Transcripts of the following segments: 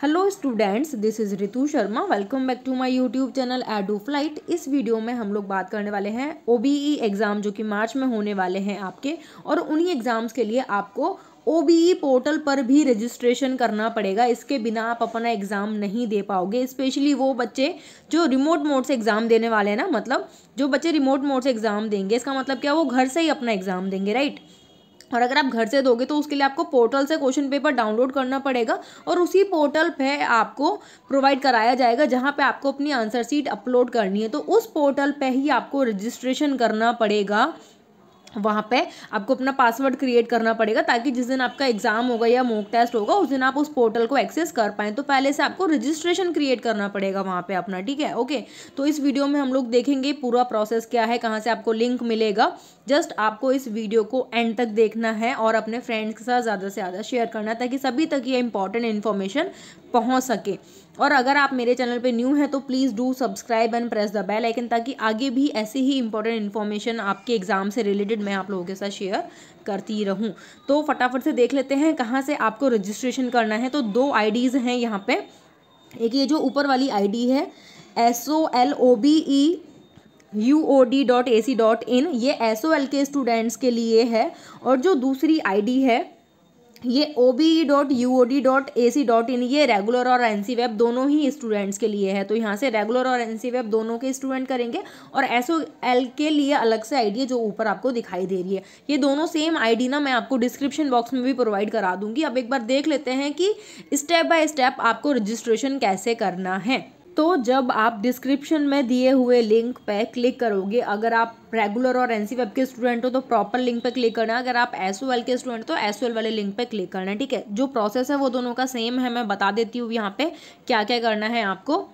Hello students this is Ritu Sharma welcome back to my YouTube channel Edu Flight इस video में हम लोग बात करने वाले हैं ओबीई एग्ज़ाम e जो कि मार्च में होने वाले हैं आपके और उन्हीं एग्ज़ाम्स के लिए आपको ओ पोर्टल e पर भी रजिस्ट्रेशन करना पड़ेगा इसके बिना आप अपना एग्ज़ाम नहीं दे पाओगे स्पेशली वो बच्चे जो रिमोट मोड से एग्ज़ाम देने वाले हैं ना मतलब जो बच्चे रिमोट मोड से एग्ज़ाम देंगे इसका मतलब क्या वो घर से ही अपना एग्ज़ाम देंगे राइट right? और अगर आप घर से दोगे तो उसके लिए आपको पोर्टल से क्वेश्चन पेपर डाउनलोड करना पड़ेगा और उसी पोर्टल पे आपको प्रोवाइड कराया जाएगा जहाँ पे आपको अपनी आंसर सीट अपलोड करनी है तो उस पोर्टल पे ही आपको रजिस्ट्रेशन करना पड़ेगा वहाँ पे आपको अपना पासवर्ड क्रिएट करना पड़ेगा ताकि जिस दिन आपका एग्ज़ाम होगा या मोक टेस्ट होगा उस दिन आप उस पोर्टल को एक्सेस कर पाएँ तो पहले से आपको रजिस्ट्रेशन क्रिएट करना पड़ेगा वहाँ पे अपना ठीक है ओके तो इस वीडियो में हम लोग देखेंगे पूरा प्रोसेस क्या है कहाँ से आपको लिंक मिलेगा जस्ट आपको इस वीडियो को एंड तक देखना है और अपने फ्रेंड्स के साथ ज़्यादा से ज़्यादा शेयर करना है ताकि सभी तक ये इंपॉर्टेंट इन्फॉर्मेशन पहुंच सके और अगर आप मेरे चैनल पे न्यू हैं तो please do subscribe and press the bell icon ताकि आगे भी ऐसी ही इंपॉर्टेंट इन्फॉर्मेशन आपके एग्ज़ाम से रिलेटेड मैं आप लोगों के साथ शेयर करती रहूं तो फटाफट से देख लेते हैं कहाँ से आपको रजिस्ट्रेशन करना है तो दो आईडीज़ हैं यहाँ पे एक ये जो ऊपर वाली आई है S O L O B E U O D dot A C dot in ये एस ओ एल के स्टूडेंट्स के लिए है और जो दूसरी आई डी है ये O B dot U O D dot A C dot in ये रेगुलर और एन सी वेब दोनों ही स्टूडेंट्स के लिए है तो यहाँ से रेगुलर और एन सी वेब दोनों के स्टूडेंट करेंगे और एस ओ एल के लिए अलग से आई डी है जो ऊपर आपको दिखाई दे रही है ये दोनों सेम आई डी ना मैं आपको डिस्क्रिप्शन बॉक्स में भी प्रोवाइड करा दूंगी अब एक बार देख लेते हैं कि स्टेप बाय स्टेप आपको रजिस्ट्रेशन कैसे करना है तो जब आप डिस्क्रिप्शन में दिए हुए लिंक पर क्लिक करोगे अगर आप रेगुलर और एनसी वेब के स्टूडेंट हो तो प्रॉपर लिंक पर क्लिक करना है अगर आप एस के स्टूडेंट तो एस वाले लिंक पर क्लिक करना है ठीक है जो प्रोसेस है वो दोनों का सेम है मैं बता देती हूँ यहाँ पे क्या क्या करना है आपको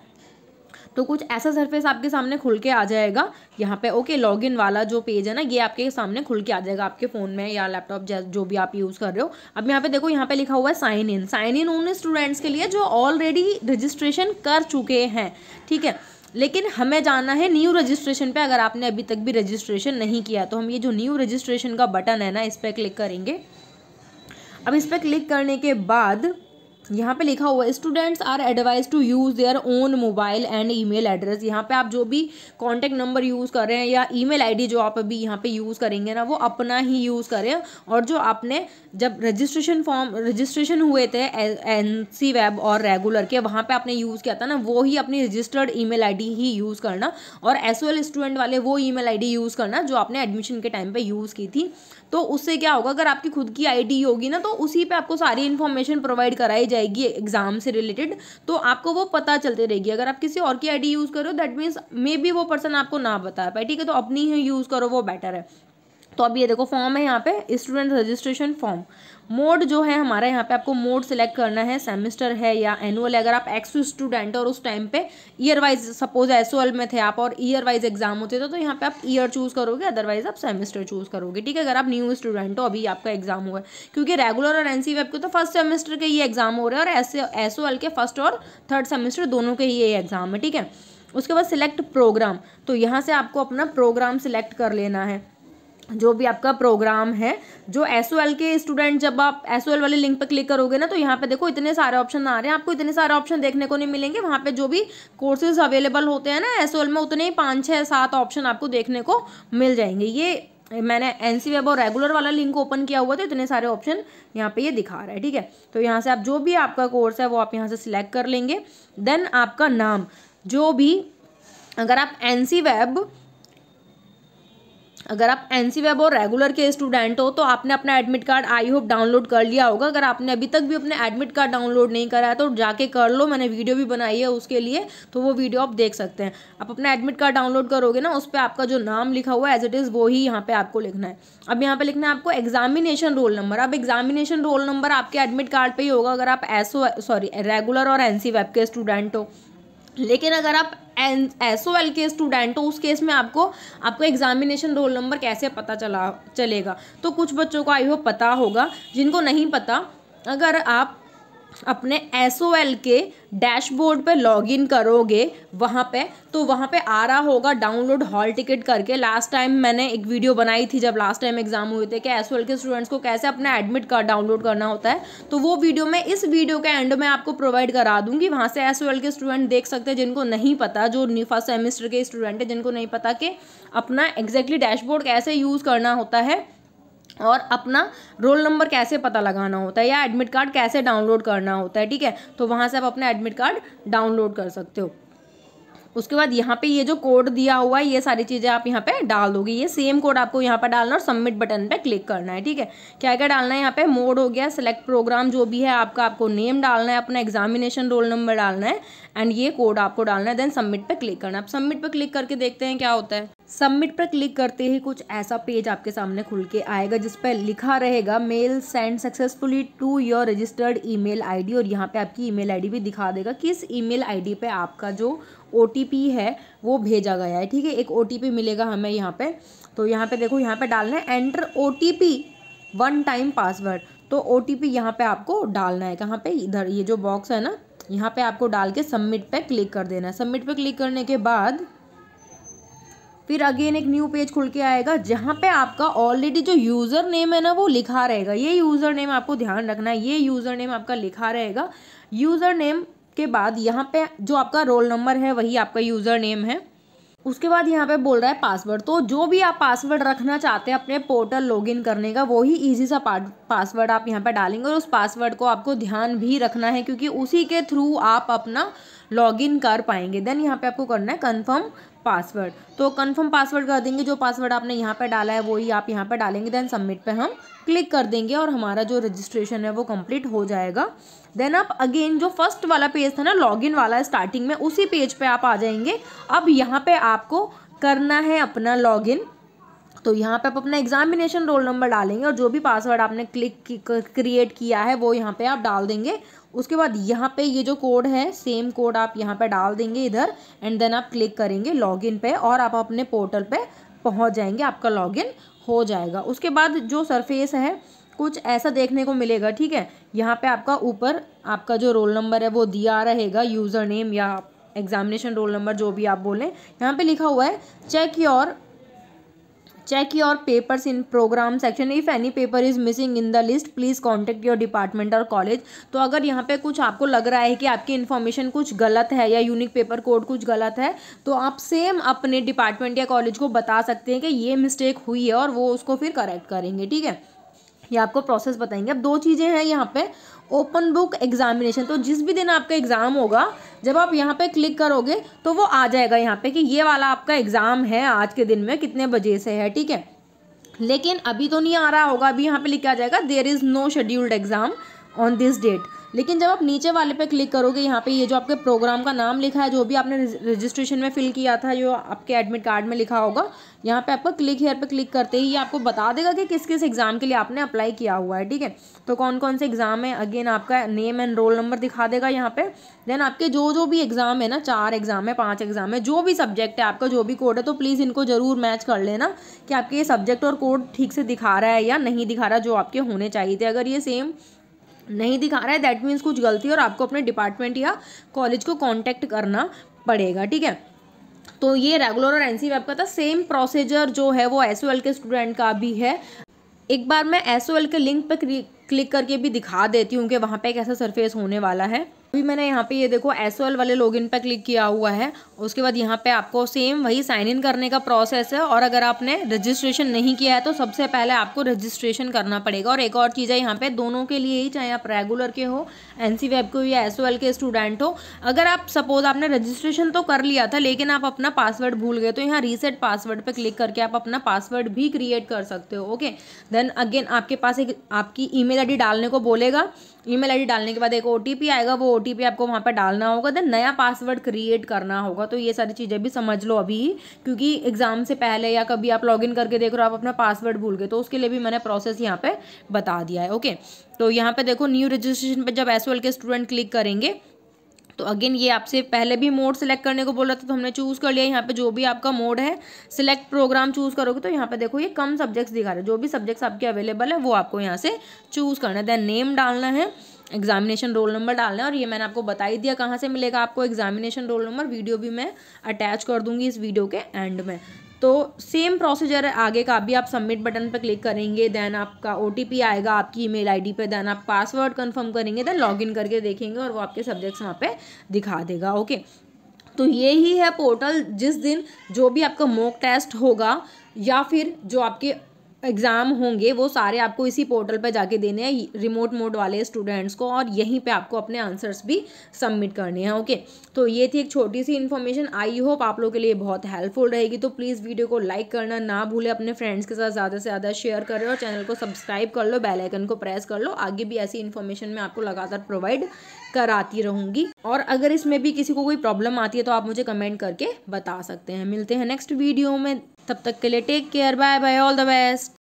तो कुछ ऐसा सरफेस आपके सामने खुल के आ जाएगा यहाँ पे ओके लॉगिन वाला जो पेज है ना ये आपके सामने खुल के आ जाएगा आपके फ़ोन में या लैपटॉप जो भी आप यूज़ कर रहे हो अब यहाँ पे देखो यहाँ पे लिखा हुआ है साइन इन साइन इन उन स्टूडेंट्स के लिए जो ऑलरेडी रजिस्ट्रेशन कर चुके हैं ठीक है लेकिन हमें जाना है न्यू रजिस्ट्रेशन पे अगर आपने अभी तक भी रजिस्ट्रेशन नहीं किया तो हम ये जो न्यू रजिस्ट्रेशन का बटन है ना इस पर क्लिक करेंगे अब इस पर क्लिक करने के बाद यहाँ पे लिखा हुआ है students are advised to use their own mobile and email address यहाँ पे आप जो भी कॉन्टैक्ट नंबर यूज़ कर रहे हैं या ईमेल आईडी जो आप अभी यहाँ पे यूज़ करेंगे ना वो अपना ही यूज़ करें और जो आपने जब रजिस्ट्रेशन फॉर्म रजिस्ट्रेशन हुए थे एन सी वेब और रेगुलर के वहाँ पर आपने यूज़ किया था ना वो ही अपनी रजिस्टर्ड ई मेल ही यूज़ करना और एस स्टूडेंट वाले वो ई मेल यूज़ करना जो आपने एडमिशन के टाइम पर यूज़ की थी तो उससे क्या होगा अगर आपकी खुद की आई होगी ना तो उसी पर आपको सारी इन्फॉर्मेशन प्रोवाइड कराई जाएगी जाएगी एग्जाम से रिलेटेड तो आपको वो पता चलते रहेगी अगर आप किसी और की आईडी यूज़ करो दैट मीन्स मे बी वो पर्सन आपको ना बता पाए ठीक है तो अपनी ही यूज़ करो वो बेटर है तो अब ये देखो फॉर्म है यहाँ पे स्टूडेंट रजिस्ट्रेशन फॉर्म मोड जो है हमारा यहाँ पे आपको मोड सिलेक्ट करना है सेमेस्टर है या एनुअल है अगर आप एक्स स्टूडेंट और उस टाइम पे ईयर वाइज सपोज एस में थे आप और ईयर वाइज एग्जाम होते थे तो, तो यहाँ पे आप ईयर चूज़ करोगे अदरवाइज आप सेमेस्टर चूज़ करोगे ठीक है अगर आप न्यू स्टूडेंट हो अभी आपका एग्जाम हुआ है क्योंकि रेगुलर और एन वेब के तो फर्स्ट सेमेस्टर के ही एग्जाम हो रहे हैं और एस एस के फर्स्ट और थर्ड सेमेस्टर दोनों के ये एग्जाम है ठीक है उसके बाद सिलेक्ट प्रोग्राम तो यहाँ से आपको अपना प्रोग्राम सिलेक्ट कर लेना है जो भी आपका प्रोग्राम है जो एस के स्टूडेंट जब आप एस वाले लिंक पर क्लिक करोगे ना तो यहाँ पे देखो इतने सारे ऑप्शन आ रहे हैं आपको इतने सारे ऑप्शन देखने को नहीं मिलेंगे वहाँ पे जो भी कोर्सेज अवेलेबल होते हैं ना एस में उतने ही पाँच छः सात ऑप्शन आपको देखने को मिल जाएंगे ये मैंने एन सी वेब और रेगुलर वाला लिंक ओपन किया हुआ तो इतने सारे ऑप्शन यहाँ पे ये दिखा रहा है ठीक है तो यहाँ से आप जो भी आपका कोर्स है वो आप यहाँ से सिलेक्ट कर लेंगे देन आपका नाम जो भी अगर आप एन सी वेब अगर आप एन सी वेब और रेगुलर के स्टूडेंट हो तो आपने अपना admit card I hope download कर लिया होगा अगर आपने अभी तक भी अपने एडमिट कार्ड डाउनलोड नहीं करा है तो जाके कर लो मैंने वीडियो भी बनाई है उसके लिए तो वो वीडियो आप देख सकते हैं आप अपना एडमिट कार्ड डाउनलोड करोगे ना उस पर आपका जो नाम लिखा हुआ है एज इट इज़ वो ही यहाँ पर आपको लिखना है अब यहाँ पर लिखना है आपको एग्जामिनेशन रोल नंबर अब एग्जामिनेशन रोल नंबर आपके एडमिट कार्ड पर ही होगा अगर आप एस सॉरी रेगुलर और एन सी वेब के स्टूडेंट हो लेकिन अगर आप एन एस ओ एल के स्टूडेंट हो उस केस में आपको आपको एग्जामिनेशन रोल नंबर कैसे पता चला चलेगा तो कुछ बच्चों को आई होप पता होगा जिनको नहीं पता अगर आप अपने एस ओ एल के डैशबोर्ड पे लॉगिन करोगे वहाँ पे तो वहाँ पे आ रहा होगा डाउनलोड हॉल टिकट करके लास्ट टाइम मैंने एक वीडियो बनाई थी जब लास्ट टाइम एग्जाम हुए थे कि एस ओ एल के स्टूडेंट्स को कैसे अपना एडमिट कार्ड डाउनलोड करना होता है तो वो वीडियो मैं इस वीडियो के एंड में आपको प्रोवाइड करा दूंगी वहाँ से एस ओ एल के स्टूडेंट देख सकते हैं जिनको नहीं पता जो फर्स्ट सेमिस्टर के स्टूडेंट हैं जिनको नहीं पता कि अपना एग्जैक्टली डैशबोर्ड कैसे यूज़ करना होता है और अपना रोल नंबर कैसे पता लगाना होता है या एडमिट कार्ड कैसे डाउनलोड करना होता है ठीक है तो वहाँ से आप अपना एडमिट कार्ड डाउनलोड कर सकते हो उसके बाद यहाँ पे ये जो कोड दिया हुआ है ये सारी चीज़ें आप यहाँ पे डाल दोगे ये सेम कोड आपको यहाँ पर डालना और सबमिट बटन पे क्लिक करना है ठीक है क्या क्या डालना है यहाँ पे मोड हो गया सिलेक्ट प्रोग्राम जो भी है आपका आपको नेम डालना है अपना एग्जामिनेशन रोल नंबर डालना है एंड ये कोड आपको डालना है देन सबमिट पर क्लिक करना है आप सबमिट पर क्लिक करके देखते हैं क्या होता है सबमिट पर क्लिक करते ही कुछ ऐसा पेज आपके सामने खुल के आएगा जिस पर लिखा रहेगा mail send successfully to your registered email ID और यहाँ पे आपकी ईमेल आईडी भी दिखा देगा किस ईमेल आईडी पे आपका जो ओ है वो भेजा गया है ठीक है एक ओ मिलेगा हमें यहाँ पर तो यहाँ पर देखो यहाँ पर डालना है enter O one time password तो ओ टी पी यहाँ पर आपको डालना है कहाँ पे इधर ये जो बॉक्स है ना यहाँ पे आपको डाल के सबमिट पे क्लिक कर देना है सबमिट पे क्लिक करने के बाद फिर अगेन एक न्यू पेज खुल के आएगा जहाँ पे आपका ऑलरेडी जो यूज़र नेम है ना वो लिखा रहेगा ये यूज़र नेम आपको ध्यान रखना है ये यूज़र नेम आपका लिखा रहेगा यूज़र नेम के बाद यहाँ पे जो आपका रोल नंबर है वही आपका यूज़र नेम है उसके बाद यहाँ पे बोल रहा है पासवर्ड तो जो भी आप पासवर्ड रखना चाहते हैं अपने पोर्टल लॉगिन करने का वही इजी सा पासवर्ड आप यहाँ पे डालेंगे और उस पासवर्ड को आपको ध्यान भी रखना है क्योंकि उसी के थ्रू आप अपना लॉगिन कर पाएंगे देन यहाँ पे आपको करना है कंफर्म पासवर्ड तो कन्फर्म पासवर्ड कर देंगे जो पासवर्ड आपने यहाँ पर डाला है वही आप यहाँ पर डालेंगे देन सबमिट पर हम क्लिक कर देंगे और हमारा जो रजिस्ट्रेशन है वो कंप्लीट हो जाएगा देन आप अगेन जो फर्स्ट वाला पेज था ना लॉगिन वाला स्टार्टिंग में उसी पेज पे आप आ जाएंगे अब यहाँ पे आपको करना है अपना लॉगिन तो यहाँ पे आप अपना एग्जामिनेशन रोल नंबर डालेंगे और जो भी पासवर्ड आपने क्लिक क्रिएट किया है वो यहाँ पे आप डाल देंगे उसके बाद यहाँ पे ये जो कोड है सेम कोड आप यहाँ पे डाल देंगे इधर एंड देन आप क्लिक करेंगे लॉगिन पे और आप अपने पोर्टल पे पहुँच जाएंगे आपका लॉगिन हो जाएगा उसके बाद जो सरफेस है कुछ ऐसा देखने को मिलेगा ठीक है यहाँ पे आपका ऊपर आपका जो रोल नंबर है वो दिया रहेगा यूज़र नेम या एग्जामिनेशन रोल नंबर जो भी आप बोलें यहाँ पर लिखा हुआ है check your check your papers in program section if any paper is missing in the list please contact your department और कॉलेज तो अगर यहाँ पे कुछ आपको लग रहा है कि आपकी इन्फॉर्मेशन कुछ गलत है या यूनिक पेपर कोड कुछ गलत है तो आप सेम अपने डिपार्टमेंट या कॉलेज को बता सकते हैं कि ये मिस्टेक हुई है और वो उसको फिर करेक्ट करेंगे ठीक है ये आपको प्रोसेस बताएंगे अब दो चीज़ें हैं यहाँ पे ओपन बुक एग्जामिनेशन तो जिस भी दिन आपका एग्ज़ाम होगा जब आप यहाँ पे क्लिक करोगे तो वो आ जाएगा यहाँ पे कि ये वाला आपका एग्ज़ाम है आज के दिन में कितने बजे से है ठीक है लेकिन अभी तो नहीं आ रहा होगा अभी यहाँ पे लिखा जाएगा there is no scheduled exam on this date लेकिन जब आप नीचे वाले पे क्लिक करोगे यहाँ पे ये जो आपके प्रोग्राम का नाम लिखा है जो भी आपने रजिस्ट्रेशन में फ़िल किया था जो आपके एडमिट कार्ड में लिखा होगा यहाँ पे आपको क्लिक हेयर पे क्लिक करते ही ये आपको बता देगा कि किस किस एग्ज़ाम के लिए आपने अप्लाई किया हुआ है ठीक है तो कौन कौन से एग्ज़ाम है अगेन आपका नेम एंड रोल नंबर दिखा देगा यहाँ पे देन आपके जो जो भी एग्ज़ाम है ना चार एग्ज़ाम है पाँच एग्ज़ाम है जो भी सब्जेक्ट है आपका जो भी कोड है तो प्लीज़ इनको ज़रूर मैच कर लेना कि आपके ये सब्जेक्ट और कोड ठीक से दिखा रहा है या नहीं दिखा रहा जो आपके होने चाहिए थे अगर ये सेम नहीं दिखा रहा है दैट मीन्स कुछ गलती और आपको अपने डिपार्टमेंट या कॉलेज को कॉन्टैक्ट करना पड़ेगा ठीक है तो ये रेगुलर और एन सी e का था सेम प्रोसीजर जो है वो एस के स्टूडेंट का भी है एक बार मैं एस के लिंक पर क्लिक करके भी दिखा देती हूँ कि वहाँ पर एक ऐसा सरफेस होने वाला है अभी मैंने यहाँ पे ये देखो एस वाले लॉगिन पे क्लिक किया हुआ है उसके बाद यहाँ पे आपको सेम वही साइन इन करने का प्रोसेस है और अगर आपने रजिस्ट्रेशन नहीं किया है तो सबसे पहले आपको रजिस्ट्रेशन करना पड़ेगा और एक और चीज़ है यहाँ पे दोनों के लिए ही चाहे आप रेगुलर के हो एन सी वेब के हो या एस के स्टूडेंट हो अगर आप सपोज आपने रजिस्ट्रेशन तो कर लिया था लेकिन आप अपना पासवर्ड भूल गए तो यहाँ रीसेट पासवर्ड पर क्लिक करके आप अपना पासवर्ड भी क्रिएट कर सकते हो ओके देन अगेन आपके पास एक आपकी ई मेल डालने को बोलेगा ईमेल आईडी डालने के बाद एक ओटीपी आएगा वो ओटीपी आपको वहाँ पर डालना होगा देन नया पासवर्ड क्रिएट करना होगा तो ये सारी चीज़ें भी समझ लो अभी क्योंकि एग्ज़ाम से पहले या कभी आप लॉगिन करके देख रहे हो आप अपना पासवर्ड भूल गए तो उसके लिए भी मैंने प्रोसेस यहाँ पर बता दिया है ओके तो यहाँ पर देखो न्यू रजिस्ट्रेशन पर जब एस के स्टूडेंट क्लिक करेंगे तो अगेन ये आपसे पहले भी मोड सेलेक्ट करने को बोल रहा था तो हमने चूज़ कर लिया यहाँ पे जो भी आपका मोड है सिलेक्ट प्रोग्राम चूज़ करोगे तो यहाँ पे देखो ये कम सब्जेक्ट्स दिखा रहे हैं जो भी सब्जेक्ट्स आपके अवेलेबल है वो आपको यहाँ से चूज़ करना है देन नेम डालना है एग्जामिनेशन रोल नंबर डालना है और ये मैंने आपको बता ही दिया कहाँ से मिलेगा आपको एग्जामिनेशन रोल नंबर वीडियो भी मैं अटैच कर दूंगी इस वीडियो के एंड में तो सेम प्रोसीजर है आगे का भी आप सबमिट बटन पर क्लिक करेंगे देन आपका ओ आएगा आपकी ईमेल आईडी पे देन आप पासवर्ड कंफर्म करेंगे देन लॉगिन करके देखेंगे और वो आपके सब्जेक्ट्स वहाँ पे दिखा देगा ओके तो ये ही है पोर्टल जिस दिन जो भी आपका मॉक टेस्ट होगा या फिर जो आपके एग्ज़ाम होंगे वो सारे आपको इसी पोर्टल पर जाके देने हैं रिमोट मोड वाले स्टूडेंट्स को और यहीं पे आपको अपने आंसर्स भी सबमिट करने हैं ओके तो ये थी एक छोटी सी इन्फॉर्मेशन आई होप आप लोग के लिए बहुत हेल्पफुल रहेगी तो प्लीज़ वीडियो को लाइक करना ना भूले अपने फ्रेंड्स के साथ ज़्यादा से ज़्यादा शेयर करें और चैनल को सब्सक्राइब कर लो बेलाइकन को प्रेस कर लो आगे भी ऐसी इन्फॉर्मेशन मैं आपको लगातार प्रोवाइड कराती रहूँगी और अगर इसमें भी किसी को कोई प्रॉब्लम आती है तो आप मुझे कमेंट करके बता सकते हैं मिलते हैं नेक्स्ट वीडियो में तब तक के लिए take care bye bye all the best